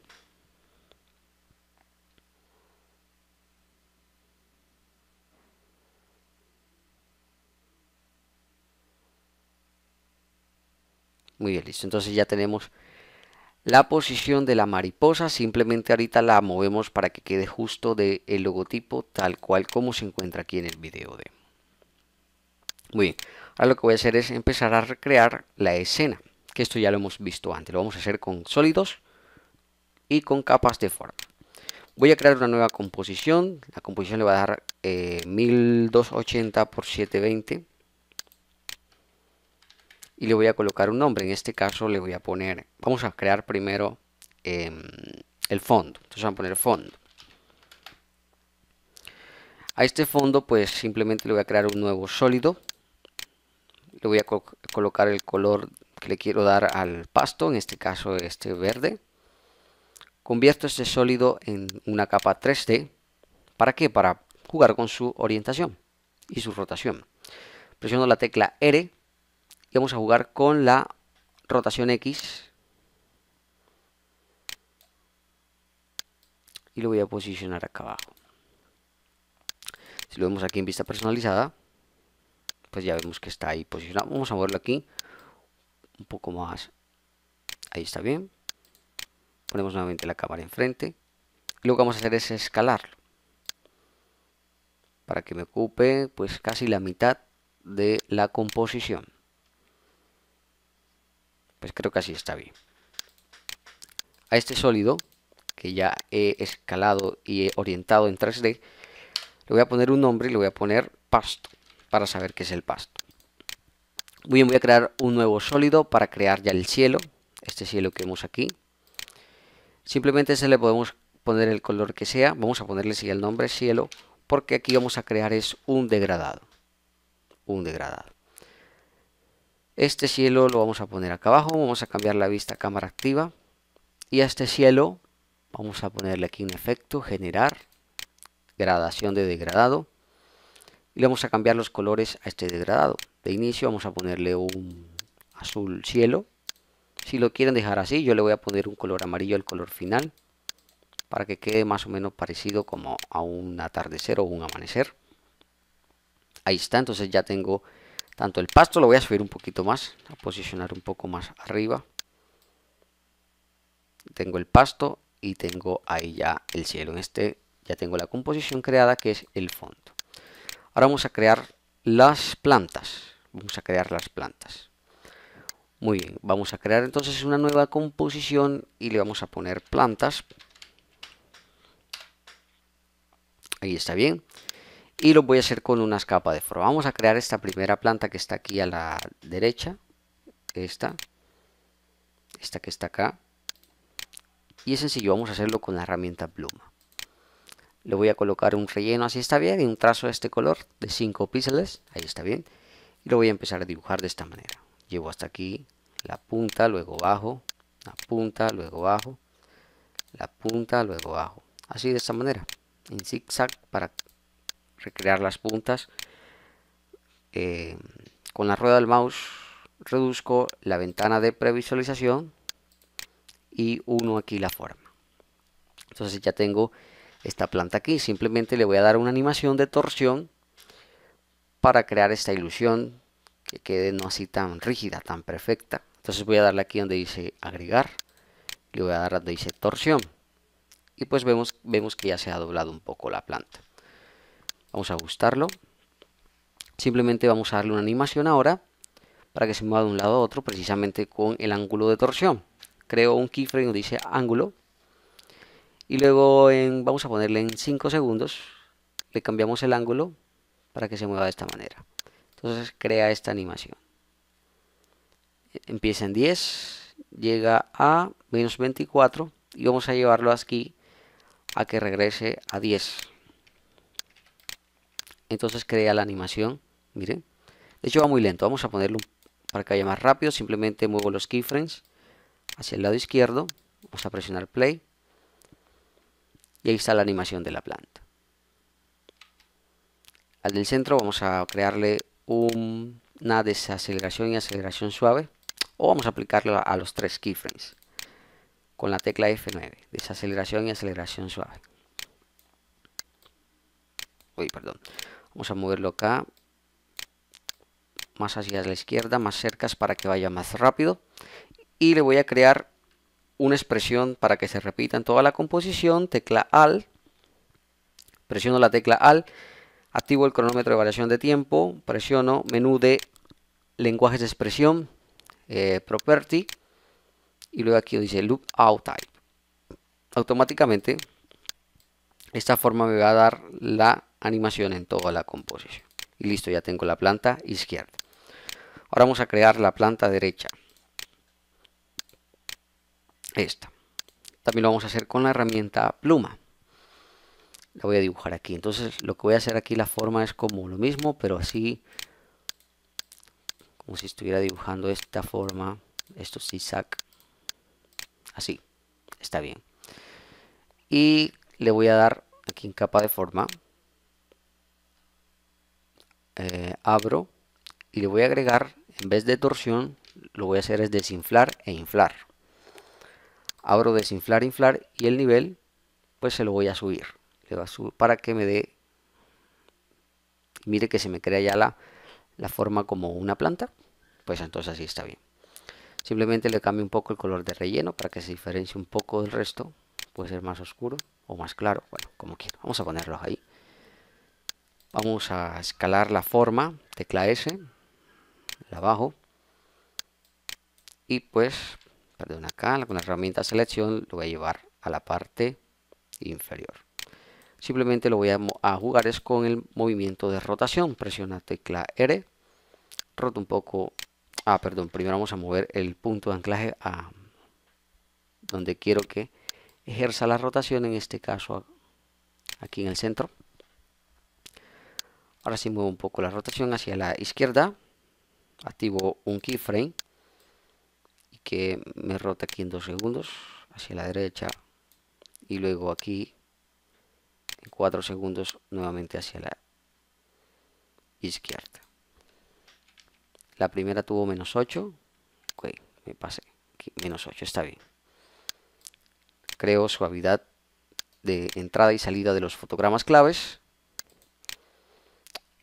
Muy bien, listo. Entonces ya tenemos la posición de la mariposa. Simplemente ahorita la movemos para que quede justo del el logotipo tal cual como se encuentra aquí en el video de... Muy bien. Ahora lo que voy a hacer es empezar a recrear la escena que esto ya lo hemos visto antes. Lo vamos a hacer con sólidos y con capas de forma. Voy a crear una nueva composición. La composición le va a dar 1280 x 720. Y le voy a colocar un nombre. En este caso le voy a poner... Vamos a crear primero em, el fondo. Entonces vamos a poner fondo. A este fondo pues simplemente le voy a crear un nuevo sólido. Le voy a colocar el color que le quiero dar al pasto, en este caso este verde. Convierto este sólido en una capa 3D. ¿Para qué? Para jugar con su orientación y su rotación. Presiono la tecla R y vamos a jugar con la rotación X. Y lo voy a posicionar acá abajo. Si lo vemos aquí en vista personalizada, pues ya vemos que está ahí posicionado. Vamos a moverlo aquí un poco más. Ahí está bien. Ponemos nuevamente la cámara enfrente. Y lo que vamos a hacer es escalarlo. Para que me ocupe pues casi la mitad de la composición. Pues creo que así está bien. A este sólido, que ya he escalado y he orientado en 3D, le voy a poner un nombre y le voy a poner pasto, para saber que es el pasto voy a crear un nuevo sólido para crear ya el cielo, este cielo que vemos aquí. Simplemente se le podemos poner el color que sea, vamos a ponerle el nombre cielo, porque aquí vamos a crear es un degradado, un degradado. Este cielo lo vamos a poner acá abajo, vamos a cambiar la vista cámara activa y a este cielo vamos a ponerle aquí un efecto, generar, gradación de degradado y le vamos a cambiar los colores a este degradado de inicio vamos a ponerle un azul cielo si lo quieren dejar así yo le voy a poner un color amarillo al color final para que quede más o menos parecido como a un atardecer o un amanecer ahí está entonces ya tengo tanto el pasto lo voy a subir un poquito más a posicionar un poco más arriba tengo el pasto y tengo ahí ya el cielo en este ya tengo la composición creada que es el fondo Ahora vamos a crear las plantas. Vamos a crear las plantas. Muy bien, vamos a crear entonces una nueva composición y le vamos a poner plantas. Ahí está bien. Y lo voy a hacer con unas capas de forma. Vamos a crear esta primera planta que está aquí a la derecha. Esta. Esta que está acá. Y es sencillo, vamos a hacerlo con la herramienta pluma le voy a colocar un relleno, así está bien, y un trazo de este color de 5 píxeles, ahí está bien, y lo voy a empezar a dibujar de esta manera. Llevo hasta aquí la punta, luego bajo, la punta, luego bajo, la punta, luego bajo, así de esta manera, en zigzag para recrear las puntas. Eh, con la rueda del mouse reduzco la ventana de previsualización y uno aquí la forma. Entonces ya tengo esta planta aquí. Simplemente le voy a dar una animación de torsión para crear esta ilusión que quede no así tan rígida, tan perfecta. Entonces voy a darle aquí donde dice agregar, le voy a dar donde dice torsión. Y pues vemos, vemos que ya se ha doblado un poco la planta. Vamos a ajustarlo. Simplemente vamos a darle una animación ahora para que se mueva de un lado a otro precisamente con el ángulo de torsión. Creo un keyframe donde dice ángulo y luego en, vamos a ponerle en 5 segundos, le cambiamos el ángulo para que se mueva de esta manera. Entonces crea esta animación. Empieza en 10, llega a menos 24 y vamos a llevarlo aquí a que regrese a 10. Entonces crea la animación, miren. De hecho va muy lento, vamos a ponerlo para que vaya más rápido. Simplemente muevo los keyframes hacia el lado izquierdo, vamos a presionar play y ahí está la animación de la planta. Al del centro vamos a crearle una desaceleración y aceleración suave o vamos a aplicarlo a los tres keyframes con la tecla F9, desaceleración y aceleración suave. Uy, perdón. Vamos a moverlo acá, más hacia la izquierda, más cerca para que vaya más rápido. Y le voy a crear una expresión para que se repita en toda la composición, tecla AL, presiono la tecla AL, activo el cronómetro de variación de tiempo, presiono menú de lenguajes de expresión, eh, property, y luego aquí dice loop out type. Automáticamente esta forma me va a dar la animación en toda la composición. Y listo, ya tengo la planta izquierda. Ahora vamos a crear la planta derecha esta. También lo vamos a hacer con la herramienta pluma. La voy a dibujar aquí. Entonces lo que voy a hacer aquí, la forma es como lo mismo, pero así, como si estuviera dibujando esta forma, esto zigzag, así, está bien. Y le voy a dar aquí en capa de forma, eh, abro y le voy a agregar, en vez de torsión, lo voy a hacer es desinflar e inflar abro desinflar, inflar y el nivel pues se lo voy a subir. Le para que me dé, mire que se me crea ya la, forma como una planta, pues entonces así está bien. Simplemente le cambio un poco el color de relleno para que se diferencie un poco del resto. Puede ser más oscuro o más claro, bueno, como quiera. Vamos a ponerlos ahí. Vamos a escalar la forma, tecla S, la bajo. Y pues una acá con la herramienta selección lo voy a llevar a la parte inferior. Simplemente lo voy a, jugar es con el movimiento de rotación. Presiona tecla R, roto un poco, ah, perdón, primero vamos a mover el punto de anclaje a donde quiero que ejerza la rotación, en este caso aquí en el centro. Ahora sí muevo un poco la rotación hacia la izquierda, activo un keyframe que me rota aquí en dos segundos hacia la derecha y luego aquí en cuatro segundos nuevamente hacia la izquierda la primera tuvo menos 8 me pasé menos 8 está bien creo suavidad de entrada y salida de los fotogramas claves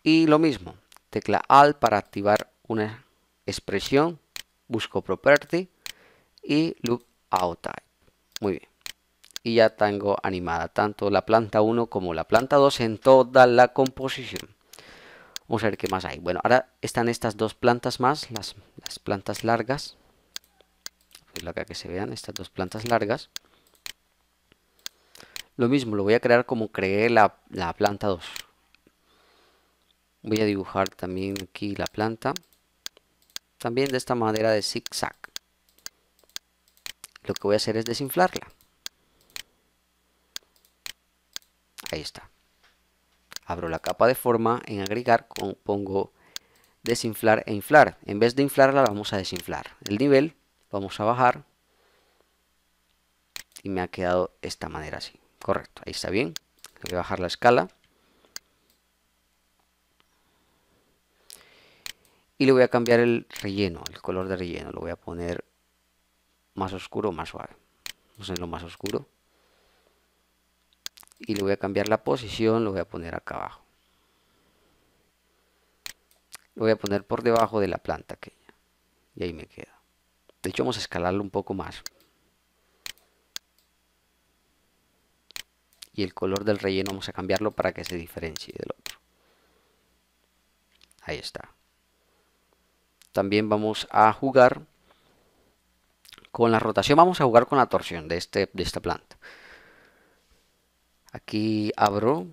y lo mismo tecla alt para activar una expresión busco property y look out type. Muy bien. Y ya tengo animada tanto la planta 1 como la planta 2 en toda la composición. Vamos a ver qué más hay. Bueno, ahora están estas dos plantas más, las, plantas largas. Acá que se vean, estas dos plantas largas. Lo mismo, lo voy a crear como creé la, la planta 2. Voy a dibujar también aquí la planta también de esta manera de zig zag Lo que voy a hacer es desinflarla. Ahí está. Abro la capa de forma, en agregar pongo desinflar e inflar. En vez de inflarla vamos a desinflar. El nivel vamos a bajar y me ha quedado esta manera así. Correcto, ahí está bien. Voy a bajar la escala. y le voy a cambiar el relleno, el color de relleno, lo voy a poner más oscuro, más suave, no a lo más oscuro y le voy a cambiar la posición, lo voy a poner acá abajo lo voy a poner por debajo de la planta aquella y ahí me queda de hecho vamos a escalarlo un poco más y el color del relleno vamos a cambiarlo para que se diferencie del otro ahí está también vamos a jugar con la rotación, vamos a jugar con la torsión de, este, de esta planta. Aquí abro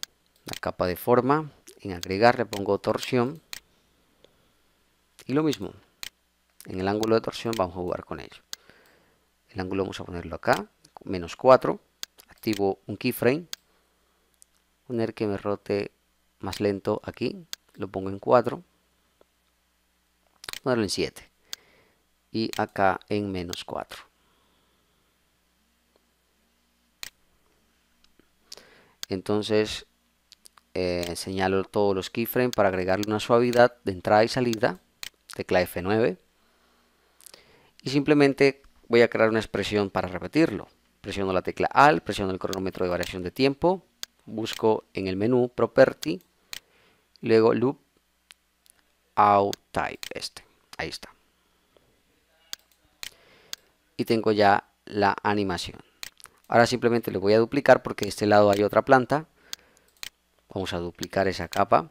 la capa de forma, en agregar le pongo torsión y lo mismo, en el ángulo de torsión vamos a jugar con ello. El ángulo vamos a ponerlo acá, menos 4, activo un keyframe, poner que me rote más lento aquí, lo pongo en 4 ponerlo en 7. Y acá en menos 4. Entonces eh, señalo todos los keyframes para agregarle una suavidad de entrada y salida. Tecla F9. Y simplemente voy a crear una expresión para repetirlo. Presiono la tecla AL, presiono el cronómetro de variación de tiempo, busco en el menú Property, luego Loop Out Type, este. Ahí está. Y tengo ya la animación. Ahora simplemente le voy a duplicar porque de este lado hay otra planta. Vamos a duplicar esa capa.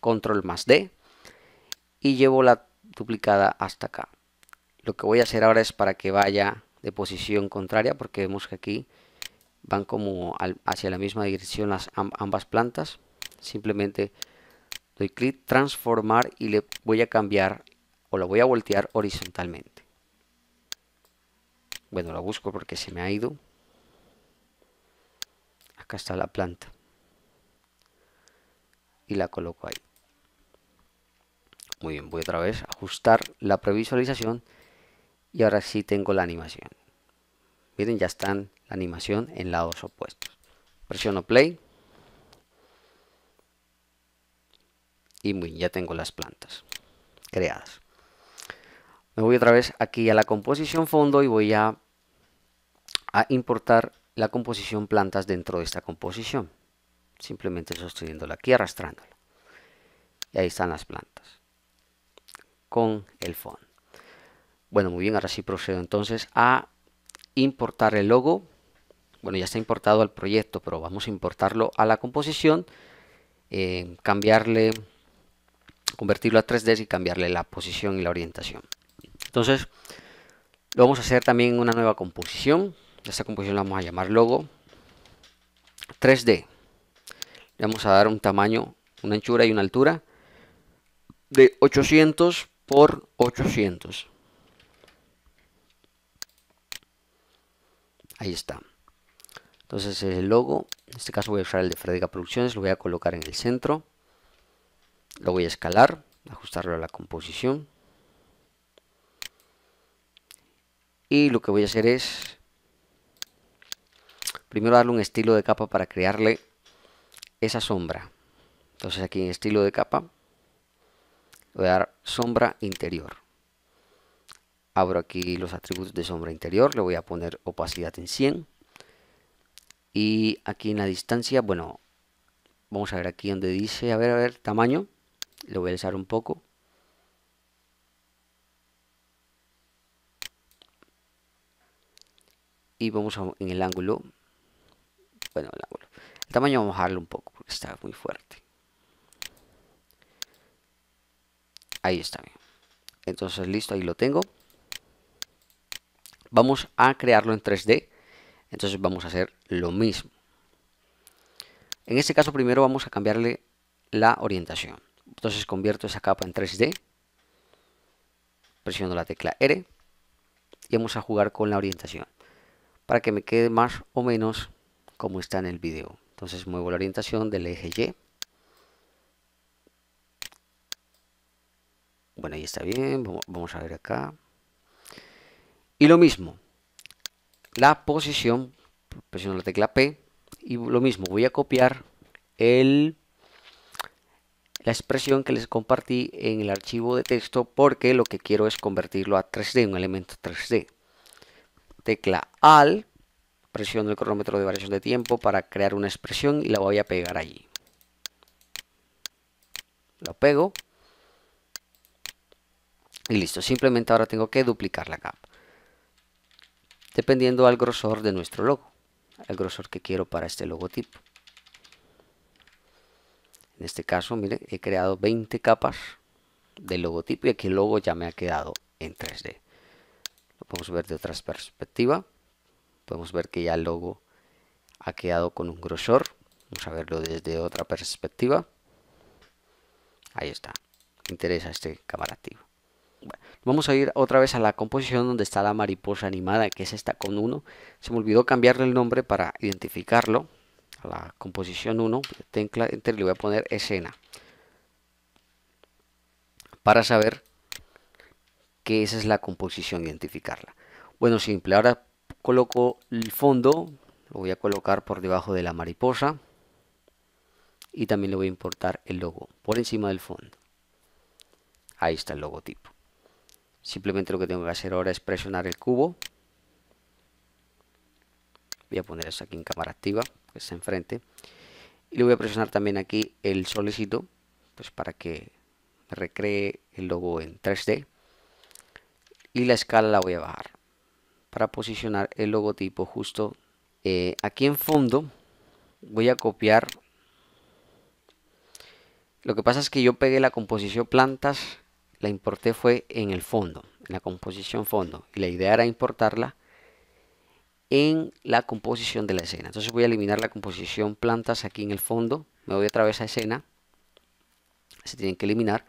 Control más D. Y llevo la duplicada hasta acá. Lo que voy a hacer ahora es para que vaya de posición contraria porque vemos que aquí van como hacia la misma dirección las ambas plantas. Simplemente doy clic transformar y le voy a cambiar o la voy a voltear horizontalmente. Bueno, la busco porque se me ha ido. Acá está la planta. Y la coloco ahí. Muy bien, voy otra vez a ajustar la previsualización y ahora sí tengo la animación. Miren, ya están la animación en lados opuestos. Presiono play y muy, ya tengo las plantas creadas. Me voy otra vez aquí a la composición fondo y voy a, a importar la composición plantas dentro de esta composición. Simplemente sosteniéndola aquí, arrastrándola. Y ahí están las plantas. Con el fondo. Bueno, muy bien, ahora sí procedo entonces a importar el logo. Bueno, ya está importado al proyecto, pero vamos a importarlo a la composición. Eh, cambiarle convertirlo a 3D y cambiarle la posición y la orientación. Entonces, lo vamos a hacer también en una nueva composición. Esta composición la vamos a llamar logo 3D. Le vamos a dar un tamaño, una anchura y una altura de 800 por 800. Ahí está. Entonces el logo, en este caso voy a usar el de Fredega Producciones, lo voy a colocar en el centro. Lo voy a escalar, ajustarlo a la composición. Y lo que voy a hacer es primero darle un estilo de capa para crearle esa sombra. Entonces aquí en estilo de capa voy a dar sombra interior. Abro aquí los atributos de sombra interior, le voy a poner opacidad en 100. Y aquí en la distancia, bueno, vamos a ver aquí donde dice, a ver, a ver, tamaño. Lo voy a alzar un poco. Y vamos en el ángulo. Bueno, el ángulo. El tamaño vamos a bajarlo un poco porque está muy fuerte. Ahí está bien. Entonces listo, ahí lo tengo. Vamos a crearlo en 3D. Entonces vamos a hacer lo mismo. En este caso primero vamos a cambiarle la orientación. Entonces convierto esa capa en 3D, Presionando la tecla R y vamos a jugar con la orientación para que me quede más o menos como está en el video. Entonces muevo la orientación del eje Y. Bueno, ahí está bien. Vamos a ver acá. Y lo mismo. La posición. Presiono la tecla P. Y lo mismo. Voy a copiar el la expresión que les compartí en el archivo de texto porque lo que quiero es convertirlo a 3D, un elemento 3D. Tecla AL, presiono el cronómetro de variación de tiempo para crear una expresión y la voy a pegar allí. Lo pego. Y listo, simplemente ahora tengo que duplicar la capa. Dependiendo al grosor de nuestro logo, el grosor que quiero para este logotipo. En este caso, mire, he creado 20 capas de logotipo y aquí el logo ya me ha quedado en 3D. Lo podemos ver de otra perspectiva. Podemos ver que ya el logo ha quedado con un grosor. Vamos a verlo desde otra perspectiva. Ahí está. interesa este camarativo. vamos a ir otra vez a la composición donde está la mariposa animada, que es esta con uno. Se me olvidó cambiarle el nombre para identificarlo la composición 1, tecla enter, le voy a poner escena. Para saber que esa es la composición, identificarla. Bueno, simple, ahora coloco el fondo, lo voy a colocar por debajo de la mariposa y también le voy a importar el logo por encima del fondo. Ahí está el logotipo. Simplemente lo que tengo que hacer ahora es presionar el cubo. Voy a poner esto aquí en cámara activa que enfrente. Y le voy a presionar también aquí el solecito, pues para que recree el logo en 3D. Y la escala la voy a bajar para posicionar el logotipo justo eh, aquí en fondo. Voy a copiar. Lo que pasa es que yo pegué la composición plantas, la importé fue en el fondo, en la composición fondo. Y la idea era importarla en la composición de la escena. Entonces voy a eliminar la composición plantas aquí en el fondo. Me voy otra vez a escena. Se tienen que eliminar.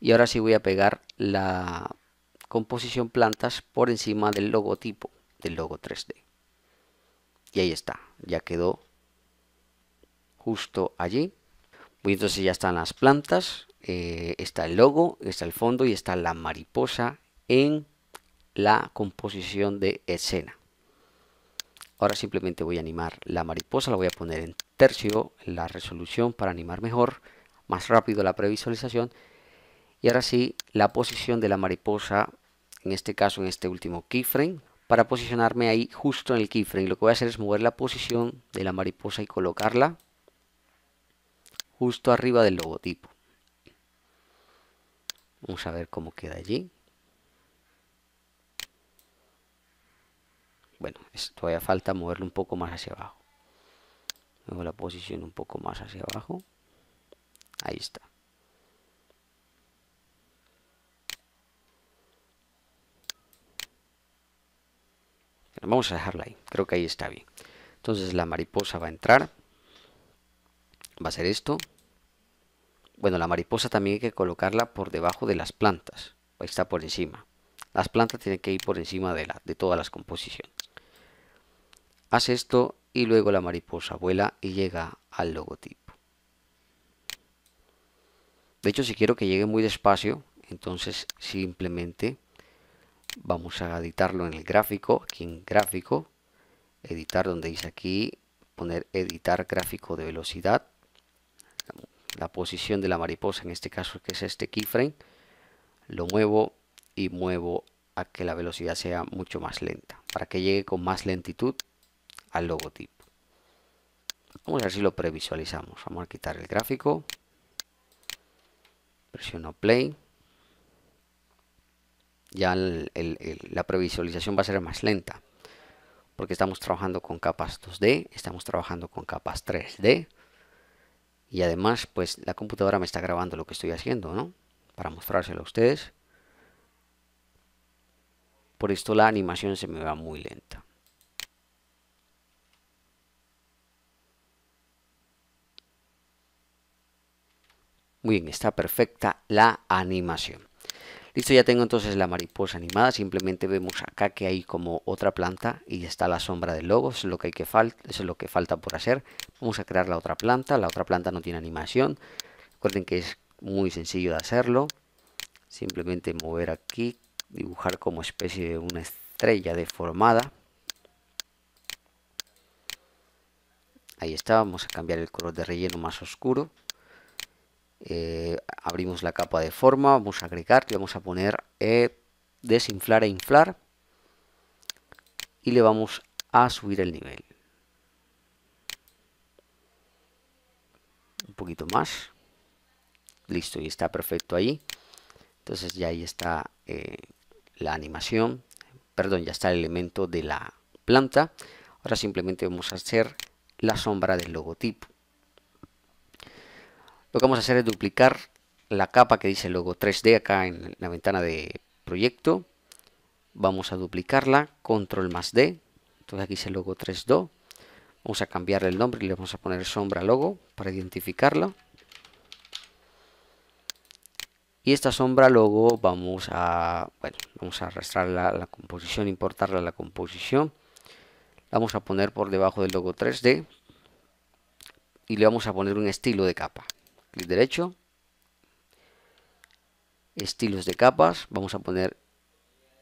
Y ahora sí voy a pegar la composición plantas por encima del logotipo del logo 3D. Y ahí está. Ya quedó justo allí. entonces ya están las plantas. Eh, está el logo, está el fondo y está la mariposa en la composición de escena. Ahora simplemente voy a animar la mariposa, la voy a poner en tercio, la resolución para animar mejor, más rápido la previsualización. Y ahora sí, la posición de la mariposa, en este caso en este último keyframe, para posicionarme ahí justo en el keyframe. Lo que voy a hacer es mover la posición de la mariposa y colocarla justo arriba del logotipo. Vamos a ver cómo queda allí. bueno, todavía falta moverlo un poco más hacia abajo. Luego la posición un poco más hacia abajo. Ahí está. Vamos a dejarla ahí. Creo que ahí está bien. Entonces la mariposa va a entrar. Va a ser esto. Bueno, la mariposa también hay que colocarla por debajo de las plantas. Ahí está por encima. Las plantas tienen que ir por encima de, la, de todas las composiciones. Haz esto y luego la mariposa vuela y llega al logotipo. De hecho, si quiero que llegue muy despacio, entonces simplemente vamos a editarlo en el gráfico, aquí en gráfico, editar donde dice aquí, poner editar gráfico de velocidad, la posición de la mariposa, en este caso que es este keyframe, lo muevo y muevo a que la velocidad sea mucho más lenta, para que llegue con más lentitud al logotipo. Vamos a ver si lo previsualizamos. Vamos a quitar el gráfico. Presiono play. Ya la previsualización va a ser más lenta. Porque estamos trabajando con capas 2D, estamos trabajando con capas 3D. Y además, pues la computadora me está grabando lo que estoy haciendo, ¿no? Para mostrárselo a ustedes. Por esto la animación se me va muy lenta. Muy bien, está perfecta la animación. Listo, ya tengo entonces la mariposa animada. Simplemente vemos acá que hay como otra planta y está la sombra del logo. Eso es lo que, hay que eso es lo que falta por hacer. Vamos a crear la otra planta. La otra planta no tiene animación. Recuerden que es muy sencillo de hacerlo. Simplemente mover aquí, dibujar como especie de una estrella deformada. Ahí está, vamos a cambiar el color de relleno más oscuro. Eh, abrimos la capa de forma, vamos a agregar, le vamos a poner eh, desinflar e inflar y le vamos a subir el nivel. Un poquito más. Listo, y está perfecto ahí. Entonces ya ahí está eh, la animación, perdón, ya está el elemento de la planta. Ahora simplemente vamos a hacer la sombra del logotipo. Lo que vamos a hacer es duplicar la capa que dice logo 3D acá en la ventana de proyecto. Vamos a duplicarla, control más D. Entonces aquí dice logo 3D. Vamos a cambiarle el nombre y le vamos a poner sombra logo para identificarlo. Y esta sombra logo vamos a, bueno, vamos a arrastrarla a la composición, importarla a la composición. vamos a poner por debajo del logo 3D y le vamos a poner un estilo de capa derecho, estilos de capas, vamos a poner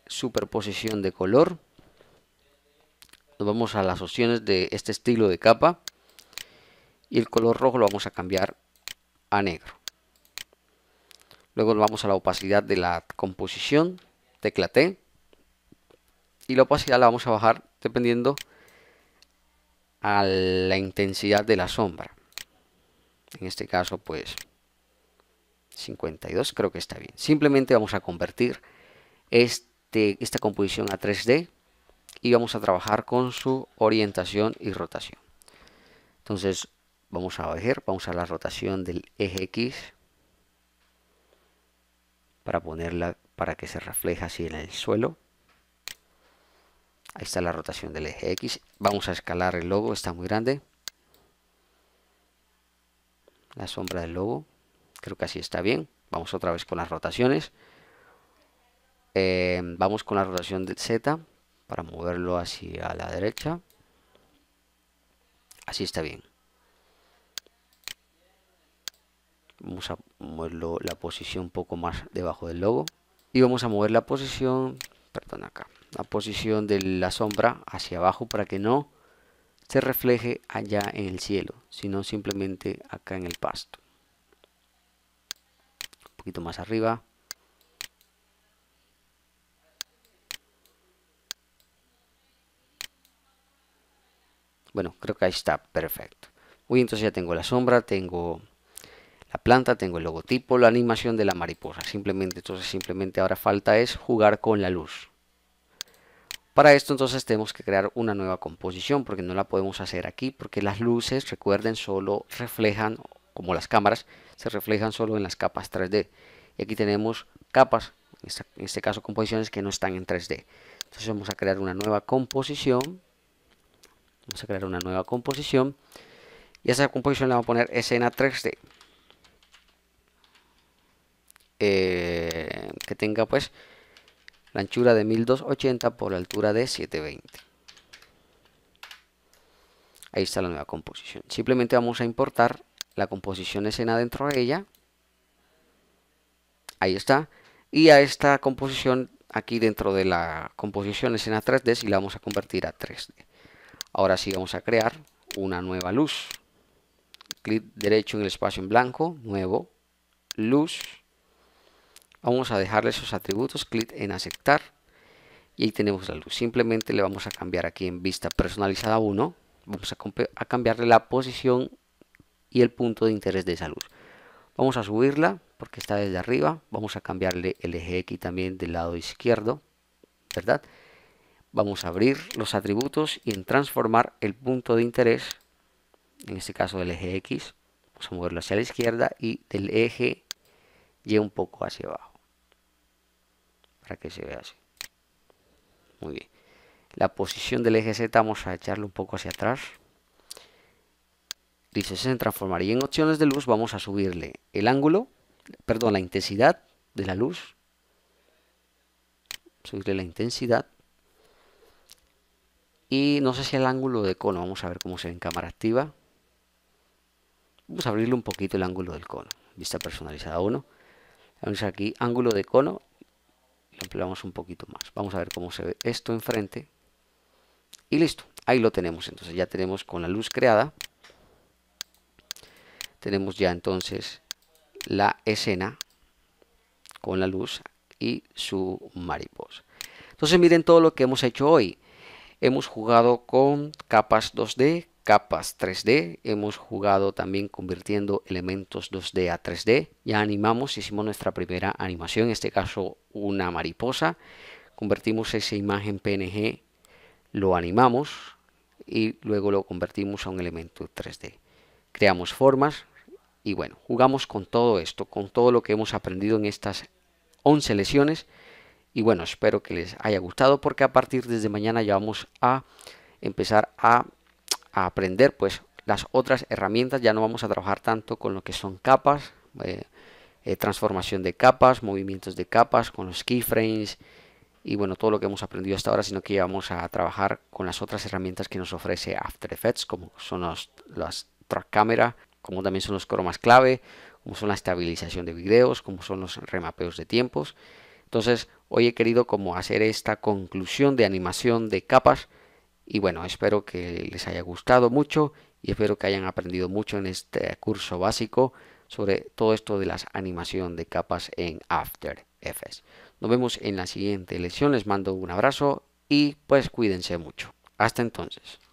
superposición de color, nos vamos a las opciones de este estilo de capa y el color rojo lo vamos a cambiar a negro. Luego vamos a la opacidad de la composición, tecla T y la opacidad la vamos a bajar dependiendo a la intensidad de la sombra en este caso pues 52 creo que está bien simplemente vamos a convertir este, esta composición a 3D y vamos a trabajar con su orientación y rotación entonces vamos a ver vamos a la rotación del eje X para ponerla para que se refleje así en el suelo ahí está la rotación del eje X vamos a escalar el logo está muy grande la sombra del logo. Creo que así está bien. Vamos otra vez con las rotaciones. Eh, vamos con la rotación de Z para moverlo hacia la derecha. Así está bien. Vamos a moverlo la posición un poco más debajo del logo. Y vamos a mover la posición, perdón acá, la posición de la sombra hacia abajo para que no se refleje allá en el cielo, sino simplemente acá en el pasto. Un poquito más arriba. Bueno, creo que ahí está, perfecto. Uy, entonces ya tengo la sombra, tengo la planta, tengo el logotipo, la animación de la mariposa. Simplemente, entonces simplemente ahora falta es jugar con la luz. Para esto entonces tenemos que crear una nueva composición porque no la podemos hacer aquí porque las luces, recuerden, solo reflejan, como las cámaras, se reflejan solo en las capas 3D. Y aquí tenemos capas, en este caso composiciones que no están en 3D. Entonces vamos a crear una nueva composición. Vamos a crear una nueva composición. Y a esa composición le vamos a poner escena 3D. Eh, que tenga pues la anchura de 1280 por la altura de 720. Ahí está la nueva composición. Simplemente vamos a importar la composición escena dentro de ella. Ahí está. Y a esta composición aquí dentro de la composición escena 3D si la vamos a convertir a 3D. Ahora sí vamos a crear una nueva luz. Clic derecho en el espacio en blanco, nuevo, luz Vamos a dejarle esos atributos, clic en aceptar y ahí tenemos la luz. Simplemente le vamos a cambiar aquí en vista personalizada 1, vamos a, cambiarle la posición y el punto de interés de esa luz. Vamos a subirla porque está desde arriba, vamos a cambiarle el eje X también del lado izquierdo, ¿verdad? Vamos a abrir los atributos y en transformar el punto de interés, en este caso del eje X, vamos a moverlo hacia la izquierda y del eje Y un poco hacia abajo para que se vea así. Muy bien. La posición del eje Z vamos a echarle un poco hacia atrás. Dice, se transformaría en opciones de luz. Vamos a subirle el ángulo, perdón, la intensidad de la luz. Subirle la intensidad. Y no sé si el ángulo de cono. Vamos a ver cómo se ve en cámara activa. Vamos a abrirle un poquito el ángulo del cono. Vista personalizada 1. Vamos aquí, ángulo de cono lo un poquito más. Vamos a ver cómo se ve esto enfrente. Y listo, ahí lo tenemos. Entonces ya tenemos con la luz creada. Tenemos ya entonces la escena con la luz y su mariposa. Entonces miren todo lo que hemos hecho hoy. Hemos jugado con capas 2D, capas 3D, hemos jugado también convirtiendo elementos 2D a 3D, ya animamos, hicimos nuestra primera animación, en este caso una mariposa, convertimos esa imagen PNG, lo animamos y luego lo convertimos a un elemento 3D. Creamos formas y bueno, jugamos con todo esto, con todo lo que hemos aprendido en estas 11 lecciones y bueno, espero que les haya gustado porque a partir de mañana ya vamos a empezar a a aprender pues las otras herramientas. Ya no vamos a trabajar tanto con lo que son capas, eh, eh, transformación de capas, movimientos de capas, con los keyframes y bueno, todo lo que hemos aprendido hasta ahora, sino que ya vamos a trabajar con las otras herramientas que nos ofrece After Effects, como son las track camera, como también son los cromas clave, como son la estabilización de vídeos como son los remapeos de tiempos. Entonces, hoy he querido como hacer esta conclusión de animación de capas y bueno, espero que les haya gustado mucho y espero que hayan aprendido mucho en este curso básico sobre todo esto de la animación de capas en After Effects. Nos vemos en la siguiente lección, les mando un abrazo y pues cuídense mucho. Hasta entonces.